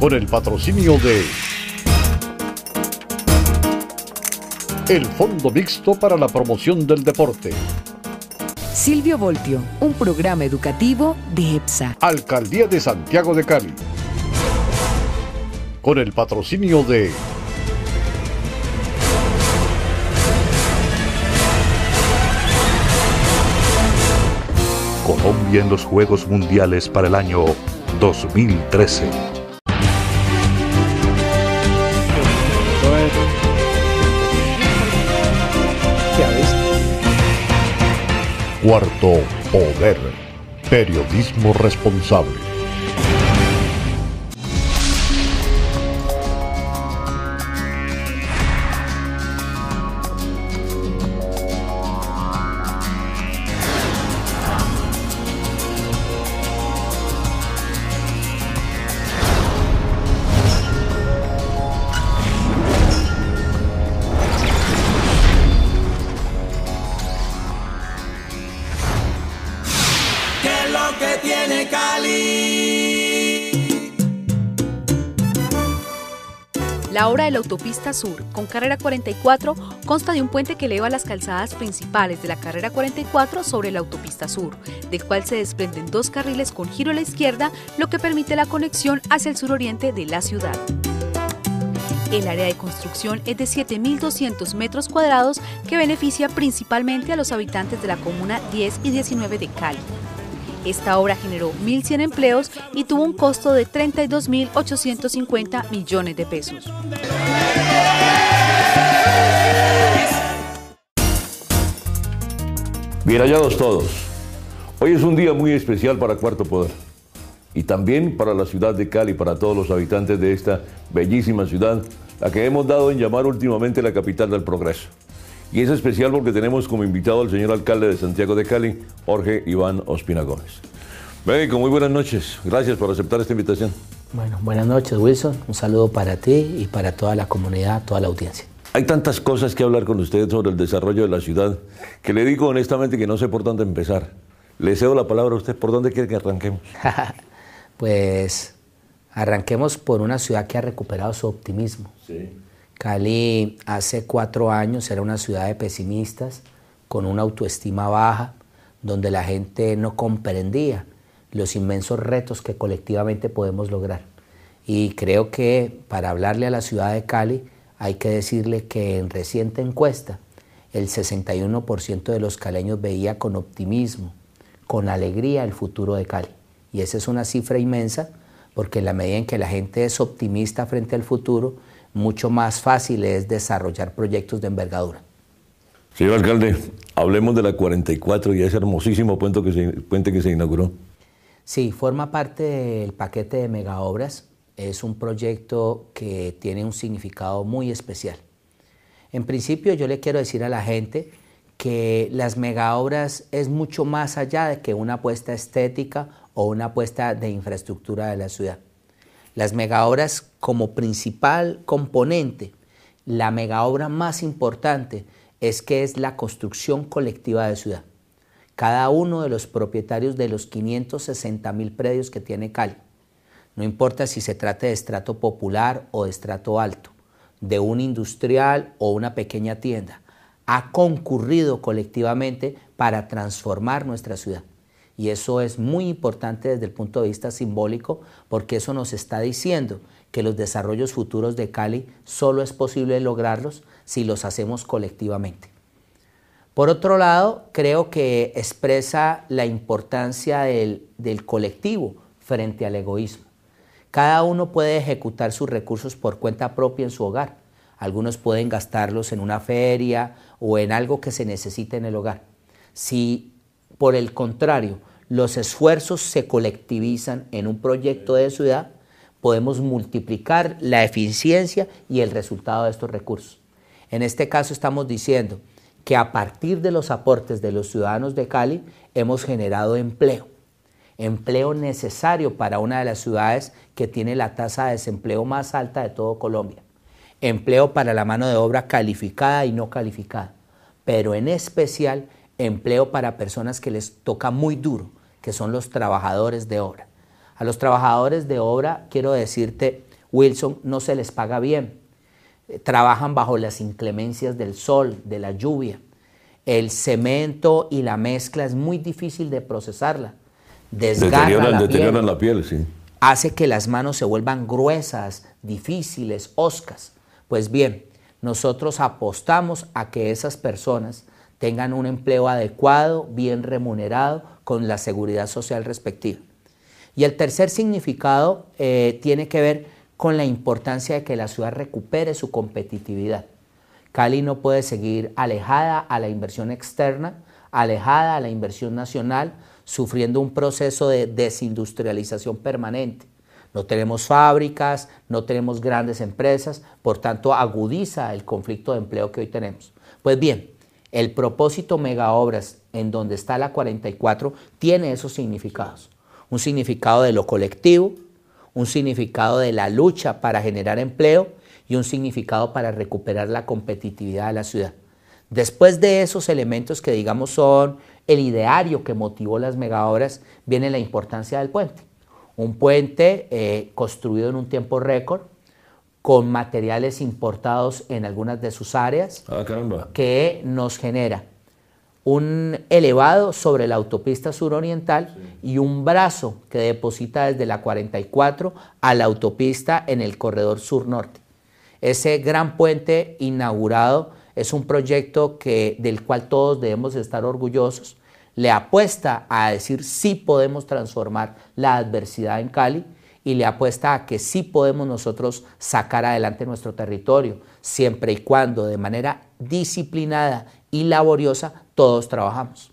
con el patrocinio de el Fondo Mixto para la Promoción del Deporte. Silvio Voltio, un programa educativo de EPSA. Alcaldía de Santiago de Cali. Con el patrocinio de Colombia en los Juegos Mundiales para el año 2013. Cuarto Poder. Periodismo responsable. la autopista sur con carrera 44 consta de un puente que eleva las calzadas principales de la carrera 44 sobre la autopista sur, del cual se desprenden dos carriles con giro a la izquierda, lo que permite la conexión hacia el suroriente de la ciudad. El área de construcción es de 7.200 metros cuadrados que beneficia principalmente a los habitantes de la comuna 10 y 19 de Cali. Esta obra generó 1.100 empleos y tuvo un costo de 32.850 millones de pesos. Bien hallados todos. Hoy es un día muy especial para Cuarto Poder y también para la ciudad de Cali, para todos los habitantes de esta bellísima ciudad, la que hemos dado en llamar últimamente la capital del progreso. Y es especial porque tenemos como invitado al señor alcalde de Santiago de Cali, Jorge Iván Ospina Gómez. Médico, muy buenas noches. Gracias por aceptar esta invitación. Bueno, buenas noches, Wilson. Un saludo para ti y para toda la comunidad, toda la audiencia. Hay tantas cosas que hablar con usted sobre el desarrollo de la ciudad que le digo honestamente que no sé por dónde empezar. Le cedo la palabra a usted. ¿Por dónde quiere que arranquemos? pues arranquemos por una ciudad que ha recuperado su optimismo. Sí Cali hace cuatro años era una ciudad de pesimistas, con una autoestima baja, donde la gente no comprendía los inmensos retos que colectivamente podemos lograr. Y creo que para hablarle a la ciudad de Cali hay que decirle que en reciente encuesta el 61% de los caleños veía con optimismo, con alegría el futuro de Cali. Y esa es una cifra inmensa porque en la medida en que la gente es optimista frente al futuro, mucho más fácil es desarrollar proyectos de envergadura. Señor alcalde, hablemos de la 44 y ese hermosísimo puente que se, puente que se inauguró. Sí, forma parte del paquete de megaobras. Es un proyecto que tiene un significado muy especial. En principio yo le quiero decir a la gente que las megaobras es mucho más allá de que una apuesta estética o una apuesta de infraestructura de la ciudad. Las megaobras como principal componente, la megaobra más importante es que es la construcción colectiva de ciudad. Cada uno de los propietarios de los 560 mil predios que tiene Cali, no importa si se trate de estrato popular o de estrato alto, de un industrial o una pequeña tienda, ha concurrido colectivamente para transformar nuestra ciudad. Y eso es muy importante desde el punto de vista simbólico porque eso nos está diciendo que los desarrollos futuros de Cali solo es posible lograrlos si los hacemos colectivamente. Por otro lado, creo que expresa la importancia del, colectivo frente al egoísmo. Cada uno puede ejecutar sus recursos por cuenta propia en su hogar. Algunos pueden gastarlos en una feria o en algo que se necesite en el hogar. Si por el contrario, los esfuerzos se colectivizan en un proyecto de ciudad, podemos multiplicar la eficiencia y el resultado de estos recursos. En este caso estamos diciendo que a partir de los aportes de los ciudadanos de Cali hemos generado empleo, empleo necesario para una de las ciudades que tiene la tasa de desempleo más alta de todo Colombia, empleo para la mano de obra calificada y no calificada, pero en especial empleo para personas que les toca muy duro, que son los trabajadores de obra. A los trabajadores de obra, quiero decirte, Wilson, no se les paga bien. Eh, trabajan bajo las inclemencias del sol, de la lluvia. El cemento y la mezcla es muy difícil de procesarla. Desgarra la, la piel, sí. Hace que las manos se vuelvan gruesas, difíciles, oscas. Pues bien, nosotros apostamos a que esas personas tengan un empleo adecuado, bien remunerado, con la seguridad social respectiva. Y el tercer significado eh, tiene que ver con la importancia de que la ciudad recupere su competitividad. Cali no puede seguir alejada a la inversión externa, alejada a la inversión nacional, sufriendo un proceso de desindustrialización permanente. No tenemos fábricas, no tenemos grandes empresas, por tanto agudiza el conflicto de empleo que hoy tenemos. Pues bien, el propósito megaobras en donde está la 44 tiene esos significados. Un significado de lo colectivo, un significado de la lucha para generar empleo y un significado para recuperar la competitividad de la ciudad. Después de esos elementos que digamos son el ideario que motivó las megaobras, viene la importancia del puente. Un puente eh, construido en un tiempo récord, con materiales importados en algunas de sus áreas, ah, que nos genera un elevado sobre la autopista suroriental y un brazo que deposita desde la 44 a la autopista en el corredor sur-norte. Ese gran puente inaugurado es un proyecto que, del cual todos debemos estar orgullosos. Le apuesta a decir si podemos transformar la adversidad en Cali y le apuesta a que sí podemos nosotros sacar adelante nuestro territorio, siempre y cuando de manera disciplinada y laboriosa todos trabajamos.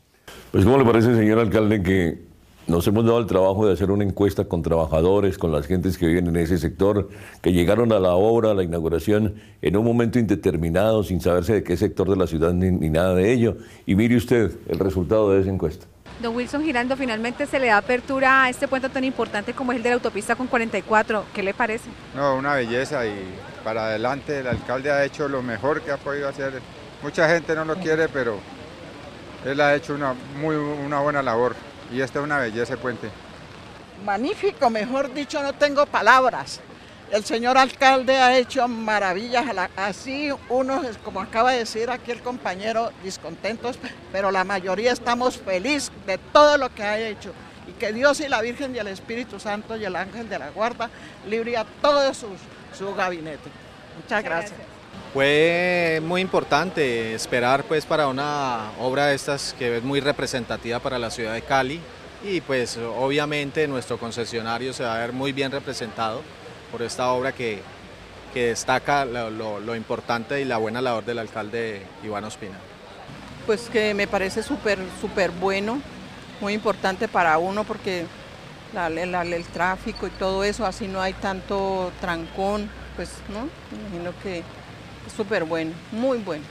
Pues ¿cómo le parece, señor alcalde, que nos hemos dado el trabajo de hacer una encuesta con trabajadores, con las gentes que viven en ese sector, que llegaron a la obra, a la inauguración, en un momento indeterminado, sin saberse de qué sector de la ciudad ni nada de ello. Y mire usted el resultado de esa encuesta. Don Wilson Girando finalmente se le da apertura a este puente tan importante como es el de la autopista con 44. ¿Qué le parece? No, una belleza y para adelante el alcalde ha hecho lo mejor que ha podido hacer. Mucha gente no lo quiere, pero él ha hecho una, muy, una buena labor y esta es una belleza puente. Magnífico, mejor dicho, no tengo palabras. El señor alcalde ha hecho maravillas, así unos, como acaba de decir aquí el compañero, discontentos, pero la mayoría estamos felices de todo lo que ha hecho. Y que Dios y la Virgen y el Espíritu Santo y el Ángel de la Guarda libre a todo su, su gabinete. Muchas gracias. Fue muy importante esperar pues para una obra de estas que es muy representativa para la ciudad de Cali y pues obviamente nuestro concesionario se va a ver muy bien representado por esta obra que, destaca lo, importante y la buena labor del alcalde Iván Ospina. Pues que me parece súper, súper bueno, muy importante para uno porque el tráfico y todo eso, así no hay tanto trancón, pues no, imagino que es súper bueno, muy bueno.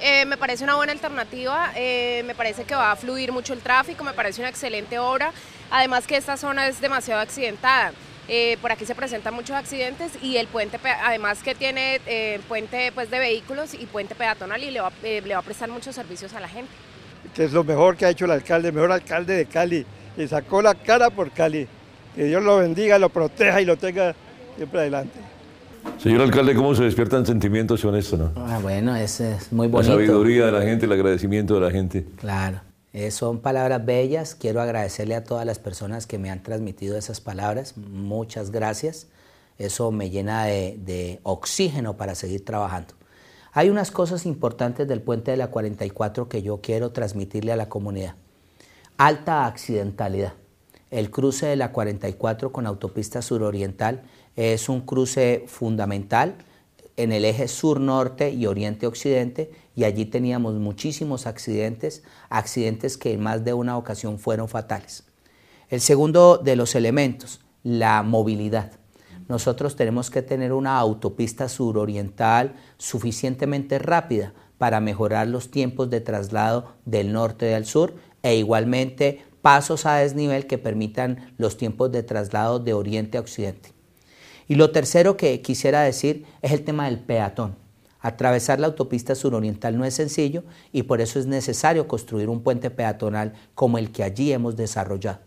Eh, me parece una buena alternativa, eh, me parece que va a fluir mucho el tráfico, me parece una excelente obra, además que esta zona es demasiado accidentada. Eh, por aquí se presentan muchos accidentes y el puente, además que tiene eh, puente pues, de vehículos y puente peatonal y eh, le va, a prestar muchos servicios a la gente. Que es lo mejor que ha hecho el alcalde, el mejor alcalde de Cali. Y sacó la cara por Cali. Que Dios lo bendiga, lo proteja y lo tenga siempre adelante. Señor alcalde, ¿cómo se despiertan sentimientos con esto? No? Ah, bueno, es, es muy bonito. La sabiduría de la gente, el agradecimiento de la gente. Claro. Eh, son palabras bellas, quiero agradecerle a todas las personas que me han transmitido esas palabras, muchas gracias, eso me llena de, de oxígeno para seguir trabajando. Hay unas cosas importantes del puente de la 44 que yo quiero transmitirle a la comunidad. Alta accidentalidad. El cruce de la 44 con autopista suroriental es un cruce fundamental en el eje sur-norte y oriente-occidente y allí teníamos muchísimos accidentes, accidentes que en más de una ocasión fueron fatales. El segundo de los elementos, la movilidad. Nosotros tenemos que tener una autopista suroriental suficientemente rápida para mejorar los tiempos de traslado del norte al sur e igualmente pasos a desnivel que permitan los tiempos de traslado de oriente a occidente. Y lo tercero que quisiera decir es el tema del peatón. Atravesar la autopista suroriental no es sencillo y por eso es necesario construir un puente peatonal como el que allí hemos desarrollado.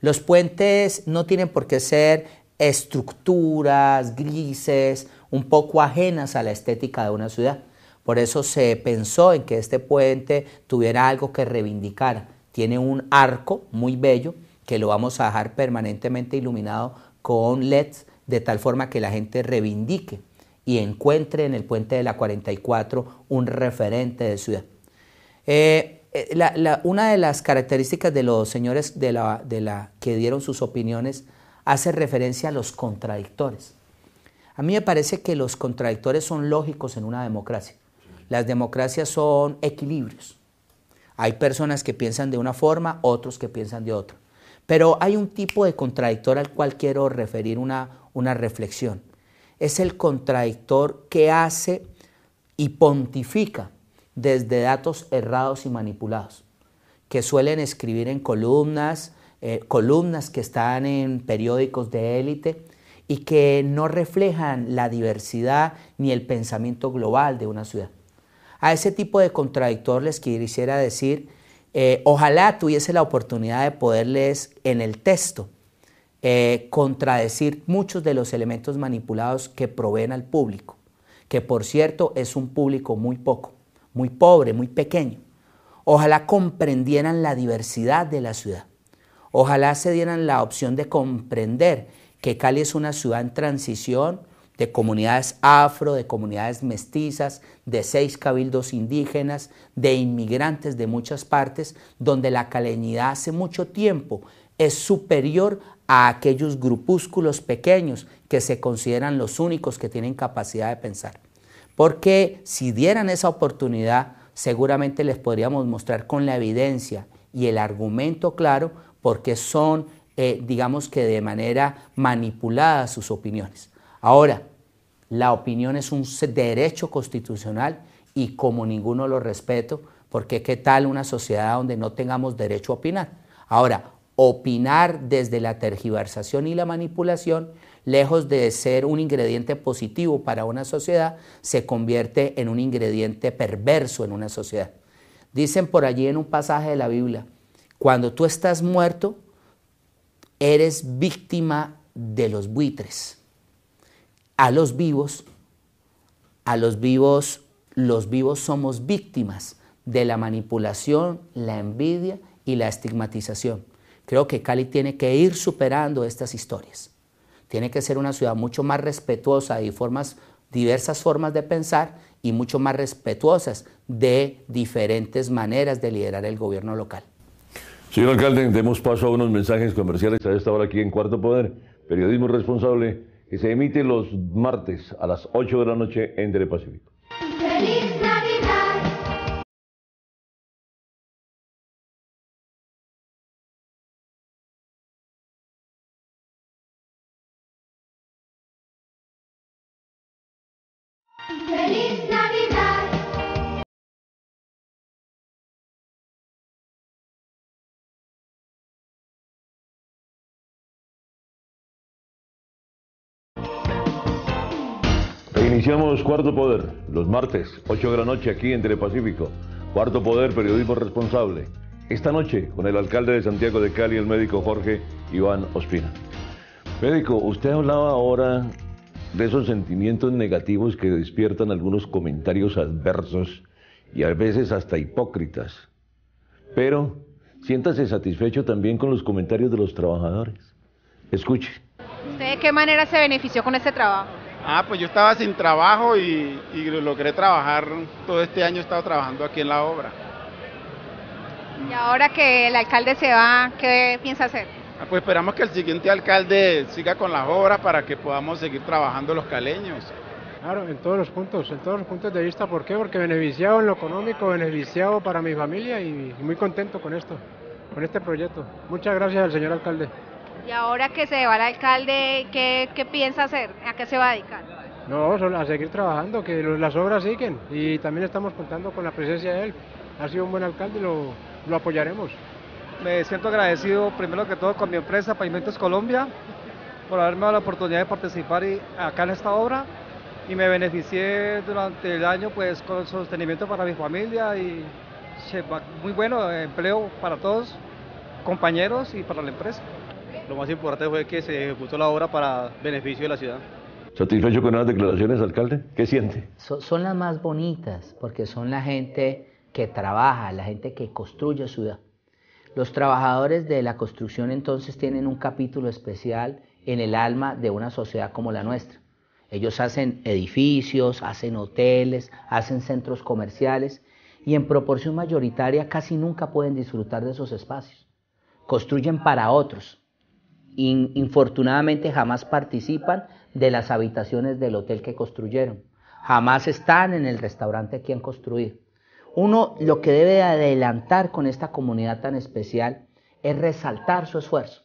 Los puentes no tienen por qué ser estructuras grises, un poco ajenas a la estética de una ciudad. Por eso se pensó en que este puente tuviera algo que reivindicar. Tiene un arco muy bello que lo vamos a dejar permanentemente iluminado con LEDs de tal forma que la gente reivindique y encuentre en el puente de la 44 un referente de ciudad. Eh, eh, una de las características de los señores de la, de la, que dieron sus opiniones hace referencia a los contradictores. A mí me parece que los contradictores son lógicos en una democracia. Las democracias son equilibrios. Hay personas que piensan de una forma, otros que piensan de otra. Pero hay un tipo de contradictor al cual quiero referir una, una reflexión. Es el contradictor que hace y pontifica desde datos errados y manipulados, que suelen escribir en columnas, eh, columnas que están en periódicos de élite y que no reflejan la diversidad ni el pensamiento global de una ciudad. A ese tipo de contradictor les quisiera decir, eh, ojalá tuviese la oportunidad de poderles en el texto eh, contradecir muchos de los elementos manipulados que proveen al público, que por cierto es un público muy poco, muy pobre, muy pequeño. Ojalá comprendieran la diversidad de la ciudad. Ojalá se dieran la opción de comprender que Cali es una ciudad en transición de comunidades afro, de comunidades mestizas, de seis cabildos indígenas, de inmigrantes de muchas partes, donde la caleñidad hace mucho tiempo es superior a aquellos grupúsculos pequeños que se consideran los únicos que tienen capacidad de pensar. Porque si dieran esa oportunidad, seguramente les podríamos mostrar con la evidencia y el argumento claro porque son, eh, digamos que de manera manipulada sus opiniones. Ahora, la opinión es un derecho constitucional y como ninguno lo respeto, porque qué tal una sociedad donde no tengamos derecho a opinar. Ahora, opinar desde la tergiversación y la manipulación, lejos de ser un ingrediente positivo para una sociedad, se convierte en un ingrediente perverso en una sociedad. Dicen por allí en un pasaje de la Biblia, cuando tú estás muerto, eres víctima de los buitres. A los vivos, a los vivos, los vivos somos víctimas de la manipulación, la envidia y la estigmatización. Creo que Cali tiene que ir superando estas historias. Tiene que ser una ciudad mucho más respetuosa y formas, diversas formas de pensar y mucho más respetuosas de diferentes maneras de liderar el gobierno local. Señor alcalde, demos paso a unos mensajes comerciales a esta hora aquí en Cuarto Poder, periodismo responsable que se emite los martes a las 8 de la noche en Telepacífico. ¡Feliz Navidad! Iniciamos Cuarto Poder, los martes, 8 de la noche aquí en Telepacífico. Cuarto Poder, periodismo responsable. Esta noche con el alcalde de Santiago de Cali, el médico Jorge Iván Ospina. Médico, usted hablaba ahora de esos sentimientos negativos que despiertan algunos comentarios adversos y a veces hasta hipócritas. Pero siéntase satisfecho también con los comentarios de los trabajadores. Escuche. ¿Usted de qué manera se benefició con este trabajo? Ah, pues yo estaba sin trabajo y, y logré trabajar. Todo este año he estado trabajando aquí en la obra. Y ahora que el alcalde se va, ¿qué piensa hacer? Ah, pues esperamos que el siguiente alcalde siga con las obras para que podamos seguir trabajando los caleños. Claro, en todos los puntos, en todos los puntos de vista. ¿Por qué? Porque beneficiado en lo económico, beneficiado para mi familia y, muy contento con esto, con este proyecto. Muchas gracias al señor alcalde. Y ahora que se va el alcalde, ¿qué, piensa hacer? ¿A qué se va a dedicar? No, a seguir trabajando, que las obras siguen y también estamos contando con la presencia de él. Ha sido un buen alcalde y lo apoyaremos me siento agradecido primero que todo con mi empresa Pavimentos Colombia por haberme dado la oportunidad de participar y, acá en esta obra y me beneficié durante el año pues con sostenimiento para mi familia y muy bueno empleo para todos, compañeros y para la empresa. Lo más importante fue que se ejecutó la obra para beneficio de la ciudad. ¿Satisfecho con las declaraciones, alcalde? ¿Qué siente? son las más bonitas porque son la gente que trabaja, la gente que construye ciudad. Los trabajadores de la construcción entonces tienen un capítulo especial en el alma de una sociedad como la nuestra. Ellos hacen edificios, hacen hoteles, hacen centros comerciales y en proporción mayoritaria casi nunca pueden disfrutar de esos espacios. Construyen para otros. infortunadamente jamás participan de las habitaciones del hotel que construyeron. Jamás están en el restaurante que han construido. Uno lo que debe adelantar con esta comunidad tan especial es resaltar su esfuerzo.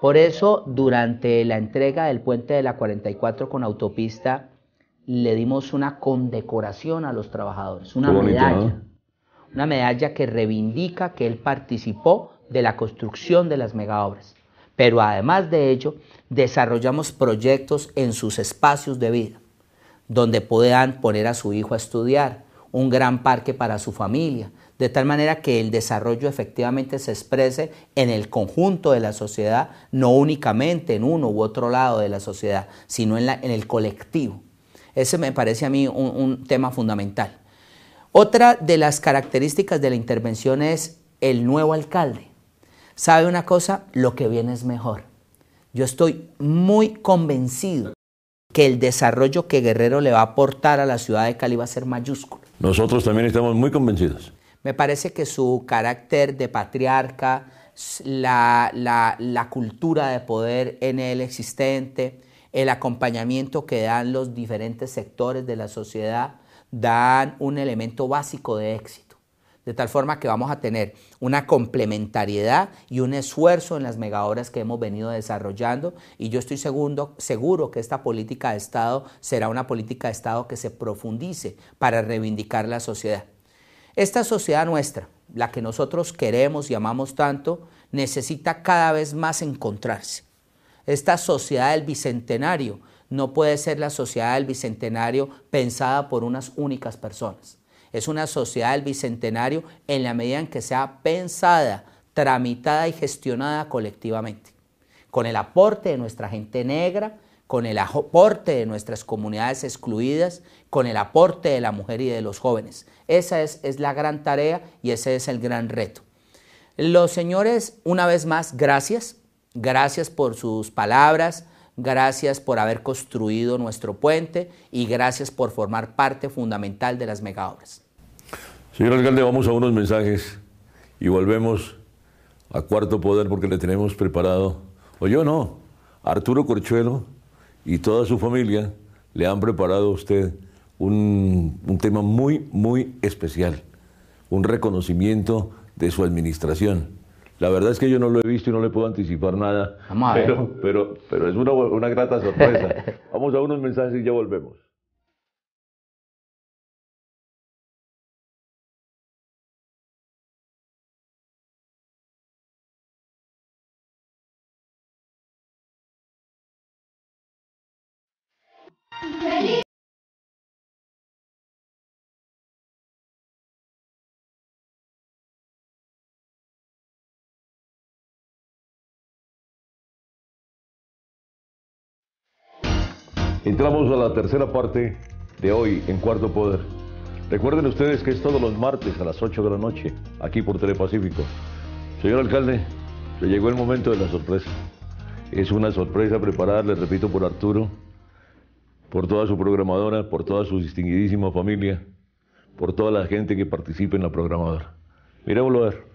Por eso, durante la entrega del puente de la 44 con autopista, le dimos una condecoración a los trabajadores, una medalla. Una medalla que reivindica que él participó de la construcción de las megaobras. Pero además de ello, desarrollamos proyectos en sus espacios de vida, donde puedan poner a su hijo a estudiar, un gran parque para su familia, de tal manera que el desarrollo efectivamente se exprese en el conjunto de la sociedad, no únicamente en uno u otro lado de la sociedad, sino en, la, en el colectivo. Ese me parece a mí un, un tema fundamental. Otra de las características de la intervención es el nuevo alcalde. ¿Sabe una cosa? Lo que viene es mejor. Yo estoy muy convencido que el desarrollo que Guerrero le va a aportar a la ciudad de Cali va a ser mayúsculo. Nosotros también estamos muy convencidos. Me parece que su carácter de patriarca, la, cultura de poder en el existente, el acompañamiento que dan los diferentes sectores de la sociedad, dan un elemento básico de éxito. De tal forma que vamos a tener una complementariedad y un esfuerzo en las megahoras que hemos venido desarrollando y yo estoy seguro que esta política de Estado será una política de Estado que se profundice para reivindicar la sociedad. Esta sociedad nuestra, la que nosotros queremos y amamos tanto, necesita cada vez más encontrarse. Esta sociedad del Bicentenario no puede ser la sociedad del Bicentenario pensada por unas únicas personas es una sociedad del bicentenario en la medida en que sea pensada, tramitada y gestionada colectivamente, con el aporte de nuestra gente negra, con el aporte de nuestras comunidades excluidas, con el aporte de la mujer y de los jóvenes. Esa es, la gran tarea y ese es el gran reto. Los señores, una vez más, gracias. Gracias por sus palabras, gracias por haber construido nuestro puente y gracias por formar parte fundamental de las megaobras. Señor alcalde, vamos a unos mensajes y volvemos a Cuarto Poder porque le tenemos preparado, o yo no, Arturo Corchuelo y toda su familia le han preparado a usted un, tema muy, muy especial, un reconocimiento de su administración. La verdad es que yo no lo he visto y no le puedo anticipar nada, pero, pero, pero es una, una grata sorpresa. Vamos a unos mensajes y ya volvemos. Entramos a la tercera parte de hoy en Cuarto Poder. Recuerden ustedes que es todos los martes a las 8 de la noche, aquí por Telepacífico. Señor alcalde, se llegó el momento de la sorpresa. Es una sorpresa preparada, les repito, por Arturo por toda su programadora, por toda su distinguidísima familia, por toda la gente que participe en la programadora. Miremoslo a ver.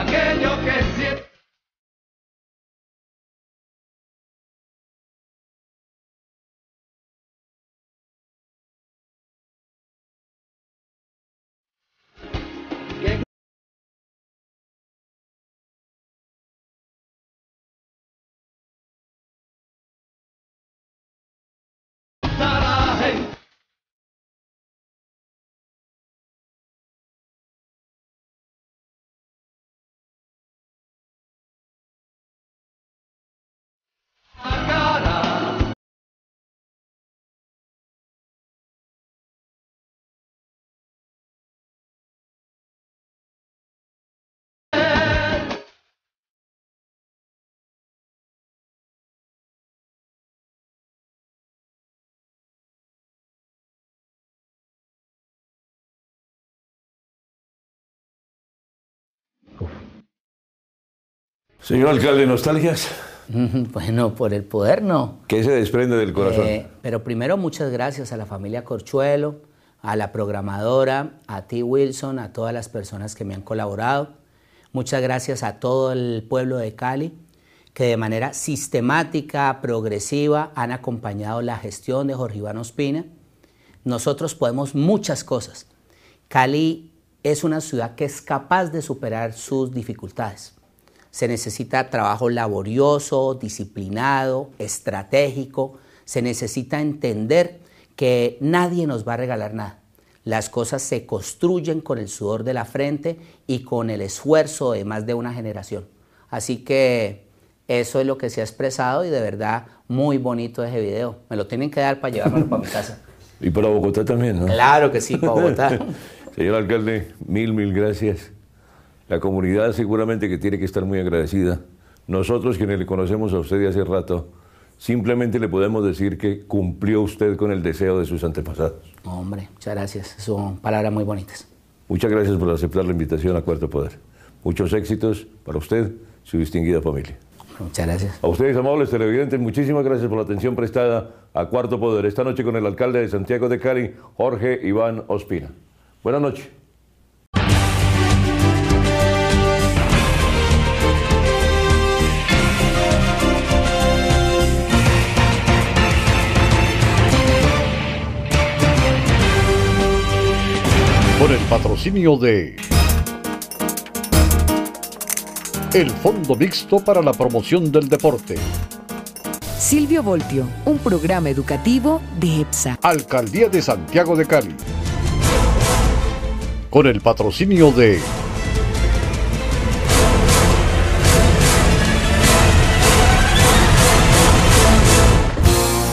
aquello que siento. Señor alcalde, ¿nostalgias? Bueno, por el poder no. ¿Qué se desprende del corazón? Eh, pero primero muchas gracias a la familia Corchuelo, a la programadora, a ti Wilson, a todas las personas que me han colaborado. Muchas gracias a todo el pueblo de Cali que de manera sistemática, progresiva, han acompañado la gestión de Jorge Iván Ospina. Nosotros podemos muchas cosas. Cali es una ciudad que es capaz de superar sus dificultades se necesita trabajo laborioso, disciplinado, estratégico, se necesita entender que nadie nos va a regalar nada. Las cosas se construyen con el sudor de la frente y con el esfuerzo de más de una generación. Así que eso es lo que se ha expresado y de verdad muy bonito ese video. Me lo tienen que dar para llevármelo para mi casa. Y para Bogotá también, ¿no? Claro que sí, para Bogotá. Señor alcalde, mil, mil gracias. La comunidad seguramente que tiene que estar muy agradecida. Nosotros quienes le conocemos a usted de hace rato, simplemente le podemos decir que cumplió usted con el deseo de sus antepasados. Hombre, muchas gracias. Son palabras muy bonitas. Muchas gracias por aceptar la invitación a Cuarto Poder. Muchos éxitos para usted, su distinguida familia. Muchas gracias. A ustedes, amables televidentes, muchísimas gracias por la atención prestada a Cuarto Poder esta noche con el alcalde de Santiago de Cali, Jorge Iván Ospina. Buenas noches. con el patrocinio de el Fondo Mixto para la Promoción del Deporte. Silvio Volpio, un programa educativo de EPSA. Alcaldía de Santiago de Cali. Con el patrocinio de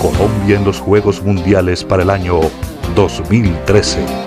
Colombia en los Juegos Mundiales para el año 2013.